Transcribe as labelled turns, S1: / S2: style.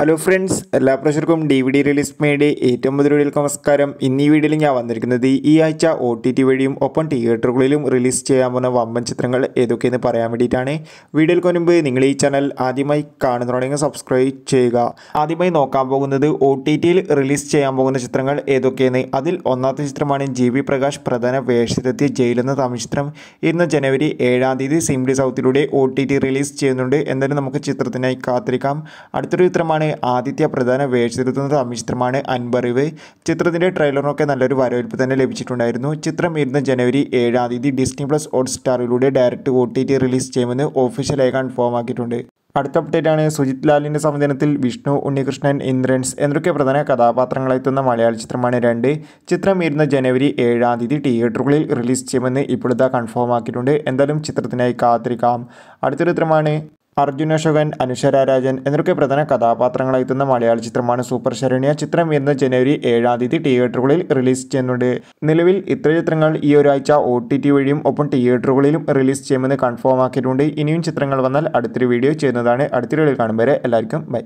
S1: hello friends എല്ലാ പ്രഷർക്കും D V D release മേയുടെ ഏറ്റവും പുതിയ വീഡിയോയിലേക്ക് നമസ്കാരം ഇന്ന് ഈ വീഡിയോയിൽ ഞാൻ വന്നിരിക്കുന്നത് ഈ ആഴ്ച ഒ ടി ടി വഴിയും ഒപ്പം തിയേറ്ററുകളിലും റിലീസ് ചെയ്യാൻ പോകുന്ന വമ്പൻ ചിത്രങ്ങൾ ഏതൊക്കെയെന്ന് പറയാൻ വേണ്ടിയിട്ടാണ് വീഡിയോയ്ക്ക് മുൻപ് നിങ്ങൾ ഈ ചാനൽ ആദ്യമായി കാണുന്നുണ്ടെങ്കിൽ സബ്സ്ക്രൈബ് ചെയ്യുക ആദ്യമായി നോക്കാൻ പോകുന്നത് ഒ ടി ടിയിൽ റിലീസ് ചെയ്യാൻ പോകുന്ന ചിത്രങ്ങൾ ഏതൊക്കെയെന്ന് അതിൽ ഒന്നാമത്തെ ചിത്രമാണ് ജി വി പ്രകാശ് പ്രധാന വേഷത്തിലെത്തിയ ജയിലെന്ന തമിഴ് ചിത്രം ഇന്ന് ജനുവരി ഏഴാം തീയതി സിംഡി സൗത്തിലൂടെ ഒ ടി ടി റിലീസ് ചെയ്യുന്നുണ്ട് എന്തായാലും നമുക്ക് ചിത്രത്തിനായി കാത്തിരിക്കാം അടുത്തൊരു ചിത്രമാണ് ആദിത്യ പ്രധാന വേഷത്തിലെത്തുന്ന തമിഴ് ചിത്രമാണ് അൻപറിവ് ചിത്രത്തിൻ്റെ ട്രെയിലറിനൊക്കെ നല്ലൊരു വരവേൽപ്പ് തന്നെ ലഭിച്ചിട്ടുണ്ടായിരുന്നു ചിത്രം ഇരുന്ന ജനുവരി ഏഴാം തീയതി ഡിസ്നി പ്ലസ് ഹോട്ട് സ്റ്റാറിലൂടെ direct O T T release ചെയ്യുമെന്ന് ഓഫീഷ്യലായി കൺഫേം ആക്കിയിട്ടുണ്ട് അടുത്ത അപ്ഡേറ്റ് ആണ് സുജിത് ലാലിൻ്റെ സംവിധാനത്തിൽ വിഷ്ണു ഉണ്ണികൃഷ്ണൻ ഇന്ദ്രൻസ് എന്നൊക്കെ പ്രധാന കഥാപാത്രങ്ങളെത്തുന്ന മലയാള ചിത്രമാണ് രണ്ട് ചിത്രം ഇരുന്ന ജനുവരി ഏഴാം തീയതി തിയേറ്ററുകളിൽ റിലീസ് ചെയ്യുമെന്ന് ഇപ്പോഴത്തെ കൺഫേം ആക്കിയിട്ടുണ്ട് എന്തായാലും ചിത്രത്തിനായി കാത്തിരിക്കാം അടുത്ത ചിത്രമാണ് അർജുന അശോകൻ അനുശ്വര രാജൻ എന്നിവരൊക്കെ പ്രധാന കഥാപാത്രങ്ങളെത്തുന്ന മലയാള ചിത്രമാണ് സൂപ്പർ ശരണ്യ ചിത്രം എന്ന് ജനുവരി ഏഴാം തീയതി തിയേറ്ററുകളിൽ റിലീസ് ചെയ്യുന്നുണ്ട് നിലവിൽ ഇത്ര ചിത്രങ്ങൾ ഈ ഒരാഴ്ച ഒ ടി ടി വഴിയും ഒപ്പം തിയേറ്ററുകളിലും റിലീസ് ചെയ്യുമെന്ന് കൺഫേം ആക്കിയിട്ടുണ്ട് ഇനിയും ചിത്രങ്ങൾ വന്നാൽ അടുത്തൊരു വീഡിയോ ചെയ്യുന്നതാണ് അടുത്തൊരു കാണുമ്പോൾ എല്ലാവർക്കും ബൈ